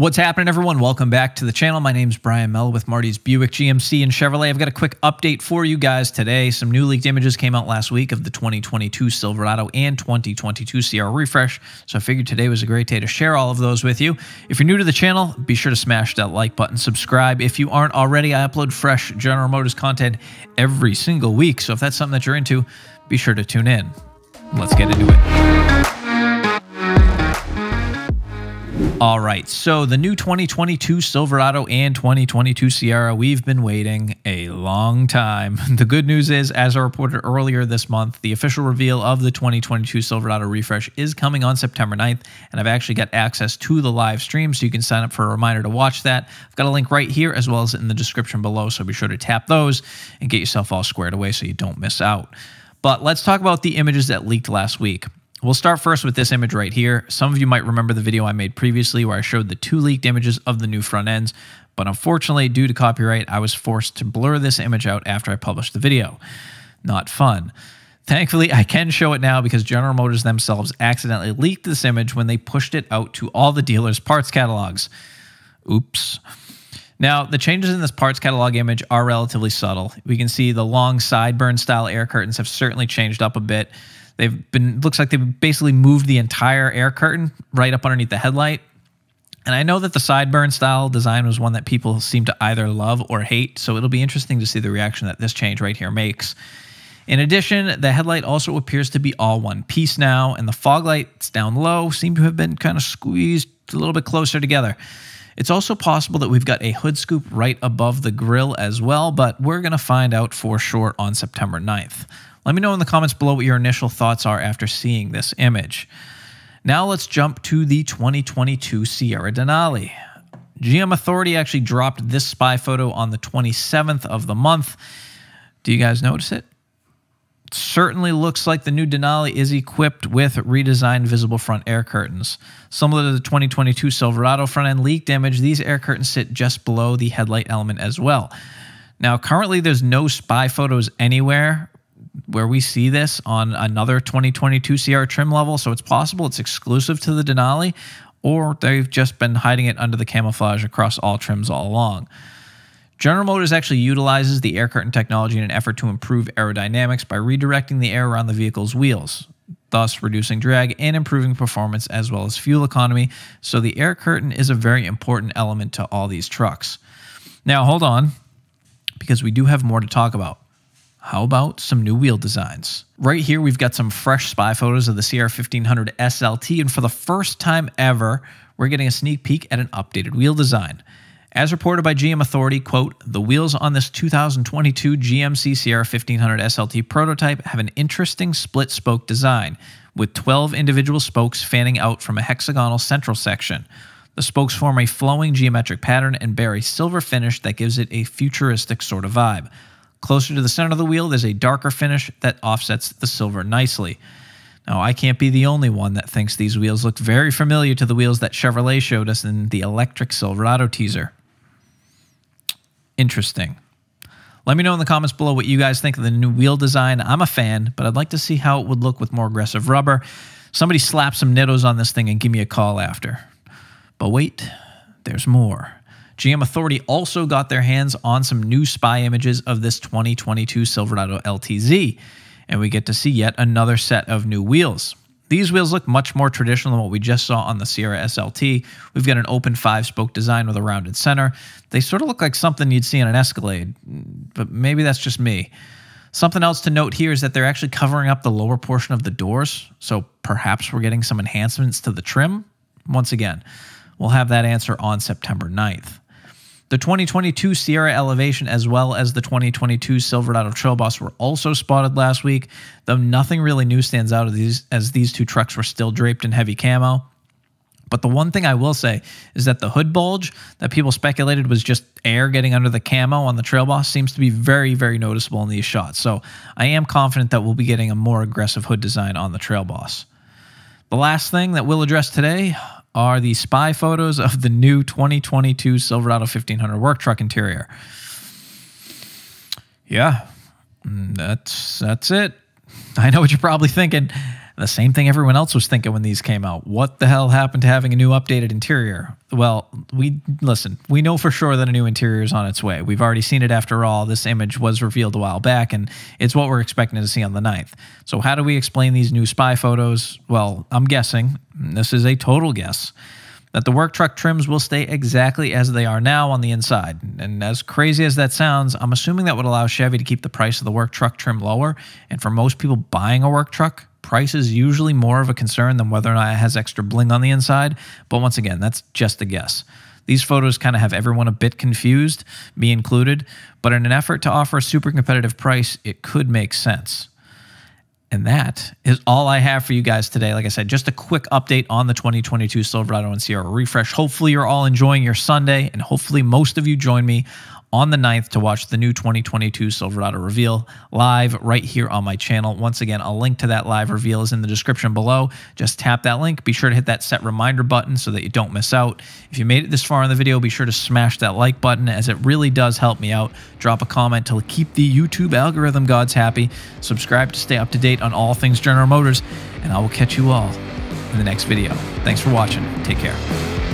What's happening, everyone? Welcome back to the channel. My name is Brian Mell with Marty's Buick GMC and Chevrolet. I've got a quick update for you guys today. Some new leaked images came out last week of the 2022 Silverado and 2022 Sierra Refresh, so I figured today was a great day to share all of those with you. If you're new to the channel, be sure to smash that like button, subscribe. If you aren't already, I upload fresh General Motors content every single week, so if that's something that you're into, be sure to tune in. Let's get into it. All right. So the new 2022 Silverado and 2022 Sierra, we've been waiting a long time. The good news is, as I reported earlier this month, the official reveal of the 2022 Silverado refresh is coming on September 9th, and I've actually got access to the live stream, so you can sign up for a reminder to watch that. I've got a link right here as well as in the description below, so be sure to tap those and get yourself all squared away so you don't miss out. But let's talk about the images that leaked last week. We'll start first with this image right here. Some of you might remember the video I made previously where I showed the two leaked images of the new front ends, but unfortunately, due to copyright, I was forced to blur this image out after I published the video. Not fun. Thankfully, I can show it now because General Motors themselves accidentally leaked this image when they pushed it out to all the dealers' parts catalogs. Oops. Now, the changes in this parts catalog image are relatively subtle. We can see the long sideburn style air curtains have certainly changed up a bit. They've been looks like they've basically moved the entire air curtain right up underneath the headlight. And I know that the sideburn style design was one that people seem to either love or hate, so it'll be interesting to see the reaction that this change right here makes. In addition, the headlight also appears to be all one piece now, and the fog lights down low seem to have been kind of squeezed a little bit closer together. It's also possible that we've got a hood scoop right above the grille as well, but we're going to find out for sure on September 9th. Let me know in the comments below what your initial thoughts are after seeing this image. Now let's jump to the 2022 Sierra Denali. GM Authority actually dropped this spy photo on the 27th of the month. Do you guys notice it? it certainly looks like the new Denali is equipped with redesigned visible front air curtains. Similar to the 2022 Silverado front end leaked image, these air curtains sit just below the headlight element as well. Now, currently, there's no spy photos anywhere where we see this on another 2022 CR trim level. So it's possible it's exclusive to the Denali, or they've just been hiding it under the camouflage across all trims all along. General Motors actually utilizes the air curtain technology in an effort to improve aerodynamics by redirecting the air around the vehicle's wheels, thus reducing drag and improving performance as well as fuel economy. So the air curtain is a very important element to all these trucks. Now, hold on, because we do have more to talk about. How about some new wheel designs? Right here, we've got some fresh spy photos of the CR1500 SLT, and for the first time ever, we're getting a sneak peek at an updated wheel design. As reported by GM Authority, quote, the wheels on this 2022 GMC CR 1500 SLT prototype have an interesting split spoke design, with 12 individual spokes fanning out from a hexagonal central section. The spokes form a flowing geometric pattern and bear a silver finish that gives it a futuristic sort of vibe. Closer to the center of the wheel, there's a darker finish that offsets the silver nicely. Now, I can't be the only one that thinks these wheels look very familiar to the wheels that Chevrolet showed us in the electric Silverado teaser. Interesting. Let me know in the comments below what you guys think of the new wheel design. I'm a fan, but I'd like to see how it would look with more aggressive rubber. Somebody slap some nittos on this thing and give me a call after. But wait, there's more. GM Authority also got their hands on some new spy images of this 2022 Silverado LTZ, and we get to see yet another set of new wheels. These wheels look much more traditional than what we just saw on the Sierra SLT. We've got an open five-spoke design with a rounded center. They sort of look like something you'd see on an Escalade, but maybe that's just me. Something else to note here is that they're actually covering up the lower portion of the doors, so perhaps we're getting some enhancements to the trim. Once again, we'll have that answer on September 9th. The 2022 Sierra Elevation as well as the 2022 Silverado Trail Boss were also spotted last week, though nothing really new stands out as these, as these two trucks were still draped in heavy camo. But the one thing I will say is that the hood bulge that people speculated was just air getting under the camo on the Trail Boss seems to be very, very noticeable in these shots. So I am confident that we'll be getting a more aggressive hood design on the Trail Boss. The last thing that we'll address today are the spy photos of the new 2022 Silverado 1500 work truck interior. Yeah, mm, that's that's it. I know what you're probably thinking. The same thing everyone else was thinking when these came out. What the hell happened to having a new updated interior? Well, we listen, we know for sure that a new interior is on its way. We've already seen it after all. This image was revealed a while back, and it's what we're expecting to see on the 9th. So, how do we explain these new spy photos? Well, I'm guessing, this is a total guess, that the work truck trims will stay exactly as they are now on the inside. And as crazy as that sounds, I'm assuming that would allow Chevy to keep the price of the work truck trim lower. And for most people buying a work truck, price is usually more of a concern than whether or not it has extra bling on the inside. But once again, that's just a guess. These photos kind of have everyone a bit confused, me included, but in an effort to offer a super competitive price, it could make sense. And that is all I have for you guys today. Like I said, just a quick update on the 2022 Silverado and Sierra refresh. Hopefully, you're all enjoying your Sunday, and hopefully, most of you join me on the 9th to watch the new 2022 Silverado reveal live right here on my channel. Once again, a link to that live reveal is in the description below. Just tap that link. Be sure to hit that set reminder button so that you don't miss out. If you made it this far in the video, be sure to smash that like button as it really does help me out. Drop a comment to keep the YouTube algorithm gods happy. Subscribe to stay up to date on all things General Motors, and I will catch you all in the next video. Thanks for watching. Take care.